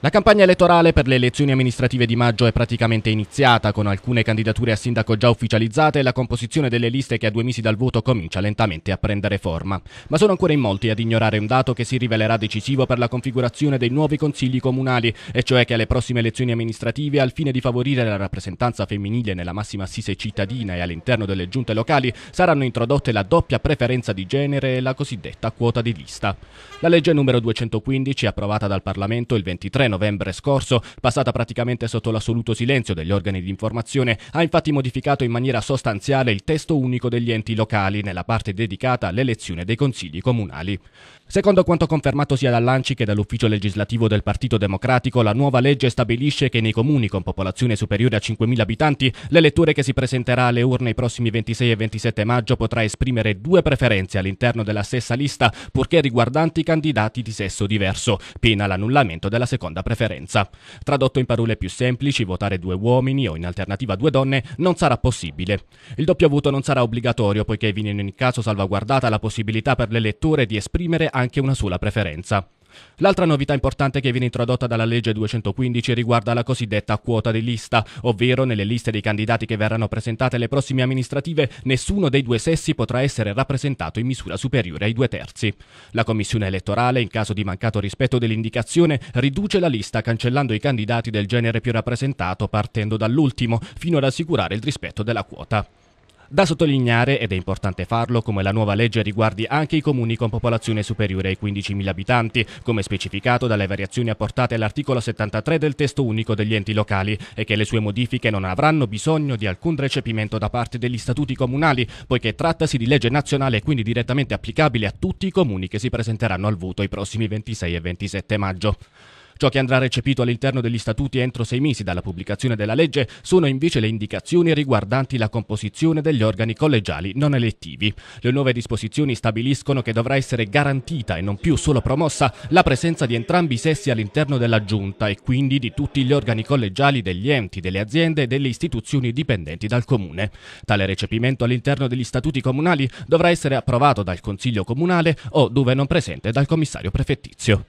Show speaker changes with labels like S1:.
S1: La campagna elettorale per le elezioni amministrative di maggio è praticamente iniziata, con alcune candidature a sindaco già ufficializzate e la composizione delle liste che a due mesi dal voto comincia lentamente a prendere forma. Ma sono ancora in molti ad ignorare un dato che si rivelerà decisivo per la configurazione dei nuovi consigli comunali, e cioè che alle prossime elezioni amministrative, al fine di favorire la rappresentanza femminile nella massima assise cittadina e all'interno delle giunte locali, saranno introdotte la doppia preferenza di genere e la cosiddetta quota di lista. La legge numero 215, approvata dal Parlamento il 23 novembre scorso, passata praticamente sotto l'assoluto silenzio degli organi di informazione, ha infatti modificato in maniera sostanziale il testo unico degli enti locali nella parte dedicata all'elezione dei consigli comunali. Secondo quanto confermato sia dall'ANCI che dall'ufficio legislativo del Partito Democratico, la nuova legge stabilisce che nei comuni con popolazione superiore a 5.000 abitanti, l'elettore che si presenterà alle urne i prossimi 26 e 27 maggio potrà esprimere due preferenze all'interno della stessa lista, purché riguardanti candidati di sesso diverso, pena l'annullamento della seconda seconda preferenza. Tradotto in parole più semplici, votare due uomini o in alternativa due donne non sarà possibile. Il doppio voto non sarà obbligatorio poiché viene in ogni caso salvaguardata la possibilità per l'elettore di esprimere anche una sola preferenza. L'altra novità importante che viene introdotta dalla legge 215 riguarda la cosiddetta quota di lista, ovvero nelle liste dei candidati che verranno presentate alle prossime amministrative nessuno dei due sessi potrà essere rappresentato in misura superiore ai due terzi. La commissione elettorale, in caso di mancato rispetto dell'indicazione, riduce la lista cancellando i candidati del genere più rappresentato partendo dall'ultimo, fino ad assicurare il rispetto della quota. Da sottolineare, ed è importante farlo, come la nuova legge riguardi anche i comuni con popolazione superiore ai 15.000 abitanti, come specificato dalle variazioni apportate all'articolo 73 del testo unico degli enti locali, e che le sue modifiche non avranno bisogno di alcun recepimento da parte degli statuti comunali, poiché trattasi di legge nazionale e quindi direttamente applicabile a tutti i comuni che si presenteranno al voto i prossimi 26 e 27 maggio. Ciò che andrà recepito all'interno degli statuti entro sei mesi dalla pubblicazione della legge sono invece le indicazioni riguardanti la composizione degli organi collegiali non elettivi. Le nuove disposizioni stabiliscono che dovrà essere garantita e non più solo promossa la presenza di entrambi i sessi all'interno della giunta e quindi di tutti gli organi collegiali degli enti, delle aziende e delle istituzioni dipendenti dal comune. Tale recepimento all'interno degli statuti comunali dovrà essere approvato dal Consiglio comunale o, dove non presente, dal commissario prefettizio.